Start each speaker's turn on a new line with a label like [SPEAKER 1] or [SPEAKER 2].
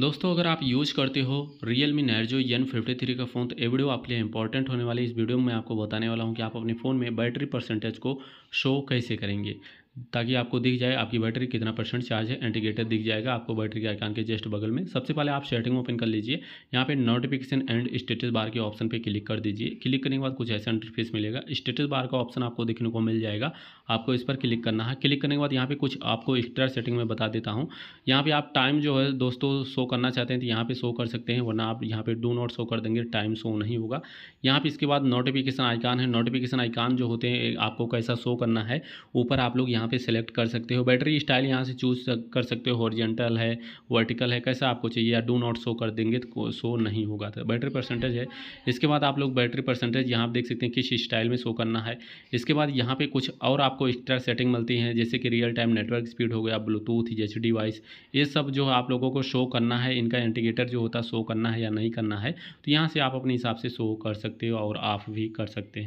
[SPEAKER 1] दोस्तों अगर आप यूज करते हो Realme Narzo N fifty three का फ़ोन तो ये वीडियो आपके लिए इंपॉर्टेंट होने वाली इस वीडियो में मैं आपको बताने वाला हूँ कि आप अपने फ़ोन में बैटरी परसेंटेज को शो कैसे करेंगे ताकि आपको दिख जाए आपकी बैटरी कितना परसेंट चार्ज है इंडिकेटर दिख जाएगा आपको बैटरी के आइकान के जस्ट बगल में सबसे पहले आप सेटिंग ओपन कर लीजिए यहाँ पे नोटिफिकेशन एंड स्टेटस बार के ऑप्शन पे क्लिक कर दीजिए क्लिक करने के बाद कुछ ऐसा इंटरफेस मिलेगा स्टेटस बार का ऑप्शन आपको देखने को मिल जाएगा आपको इस पर क्लिक करना है क्लिक करने के बाद यहाँ पर कुछ आपको एक्स्ट्रा सेटिंग में बता देता हूँ यहाँ पर आप टाइम जो है दोस्तों शो करना चाहते हैं तो यहाँ पर शो कर सकते हैं वरना आप यहाँ पर डू नॉट शो कर देंगे टाइम शो नहीं होगा यहाँ पर इसके बाद नोटिफिकेशन आइकान है नोटिफिकेशन आइकान जो होते हैं आपको कैसा शो करना है ऊपर आप लोग यहाँ यहाँ पे सेलेक्ट कर सकते हो बैटरी स्टाइल यहाँ से चूज कर सकते हो हॉरिजेंटल है वर्टिकल है कैसा आपको चाहिए या डू नॉट शो कर देंगे तो शो नहीं होगा तो बैटरी परसेंटेज है इसके बाद आप लोग बैटरी परसेंटेज यहाँ देख सकते हैं किस स्टाइल में शो करना है इसके बाद यहाँ पर कुछ और आपको एक्स्ट्रा सेटिंग मिलती हैं जैसे कि रियल टाइम नेटवर्क स्पीड हो गया ब्लूटूथ जैसे डिवाइस ये सब जो आप लोगों को शो करना है इनका इंडिकेटर जो होता है शो करना है या नहीं करना है तो यहाँ से आप अपने हिसाब से शो कर सकते हो और ऑफ भी कर सकते हैं